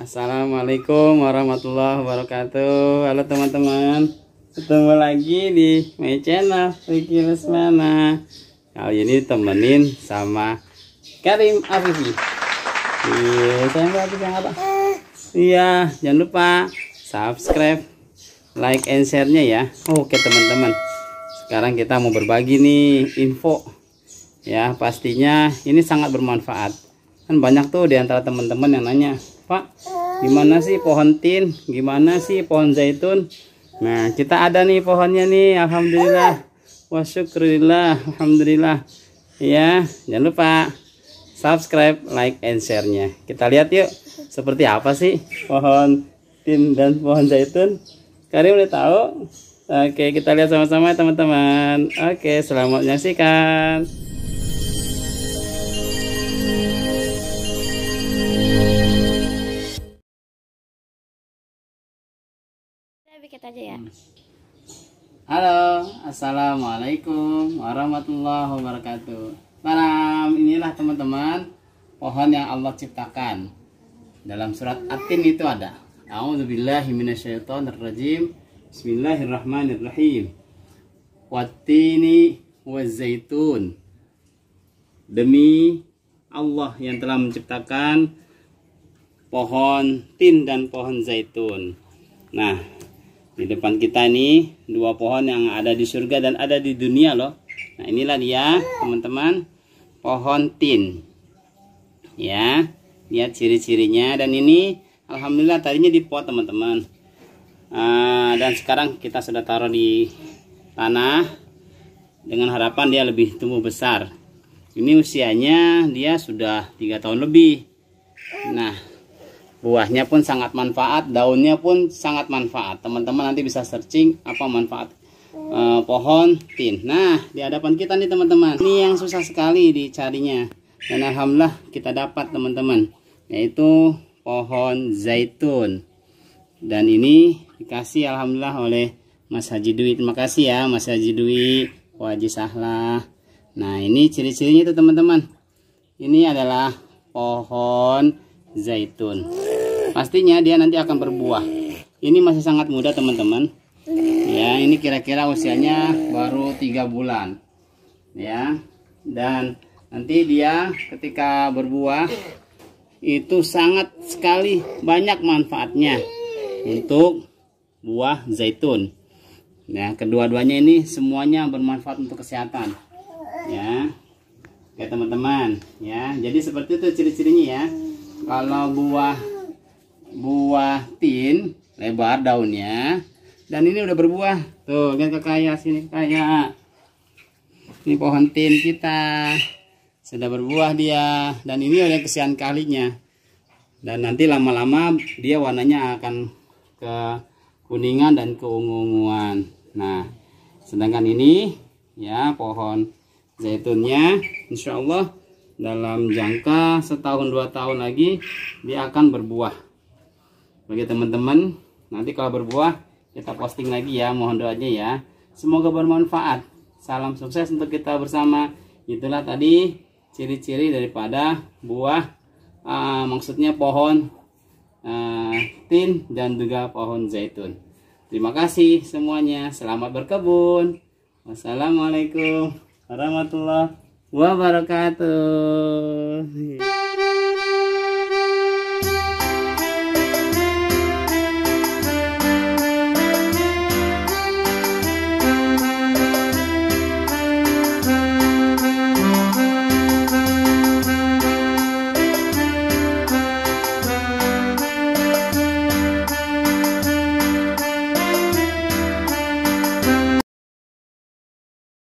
Assalamualaikum warahmatullahi wabarakatuh Halo teman-teman Ketemu lagi di my channel Riki Lesmana Kali ini temenin sama Karim Afifi Iya, sayang yang apa? Iya, jangan lupa subscribe, like and share-nya ya Oke teman-teman Sekarang kita mau berbagi nih info Ya, pastinya ini sangat bermanfaat kan banyak tuh diantara teman-teman yang nanya pak gimana sih pohon tin gimana sih pohon zaitun nah kita ada nih pohonnya nih alhamdulillah wasyukurillah alhamdulillah ya jangan lupa subscribe like and share nya kita lihat yuk seperti apa sih pohon tin dan pohon zaitun kalian udah tahu oke kita lihat sama-sama teman-teman oke selamat menyaksikan aja ya hmm. Halo Assalamualaikum warahmatullahi wabarakatuh Malam inilah teman-teman Pohon yang Allah ciptakan Dalam surat Atin itu ada A'udzubillahiminasyaitonirrajim Bismillahirrahmanirrahim Watini wazaitun Demi Allah yang telah menciptakan pohon tin dan pohon zaitun Nah di depan kita ini dua pohon yang ada di surga dan ada di dunia loh nah inilah dia teman-teman pohon tin ya lihat ciri-cirinya dan ini alhamdulillah tadinya di pot teman-teman uh, dan sekarang kita sudah taruh di tanah dengan harapan dia lebih tumbuh besar ini usianya dia sudah tiga tahun lebih nah buahnya pun sangat manfaat daunnya pun sangat manfaat teman-teman nanti bisa searching apa manfaat eh, pohon tin nah di hadapan kita nih teman-teman ini yang susah sekali dicarinya dan alhamdulillah kita dapat teman-teman yaitu pohon zaitun dan ini dikasih alhamdulillah oleh Mas Haji Dwi terima kasih ya Mas Haji Dwi Wajib Sahlah nah ini ciri-cirinya itu teman-teman ini adalah pohon zaitun pastinya dia nanti akan berbuah ini masih sangat muda teman-teman ya ini kira-kira usianya baru tiga bulan ya dan nanti dia ketika berbuah itu sangat sekali banyak manfaatnya untuk buah zaitun Nah, kedua-duanya ini semuanya bermanfaat untuk kesehatan. Ya. Oke, ya, teman-teman, ya. Jadi seperti itu ciri-cirinya ya. Kalau buah buah tin lebar daunnya dan ini udah berbuah tuh lihat kekaya sini kayak ini pohon tin kita sudah berbuah dia dan ini ada kesian kalinya dan nanti lama-lama dia warnanya akan ke kuningan dan keunguan nah sedangkan ini ya pohon zaitunnya insya Allah dalam jangka setahun dua tahun lagi dia akan berbuah bagi teman-teman nanti kalau berbuah kita posting lagi ya mohon doanya ya semoga bermanfaat salam sukses untuk kita bersama itulah tadi ciri-ciri daripada buah uh, maksudnya pohon uh, tin dan juga pohon zaitun terima kasih semuanya selamat berkebun wassalamualaikum warahmatullahi wabarakatuh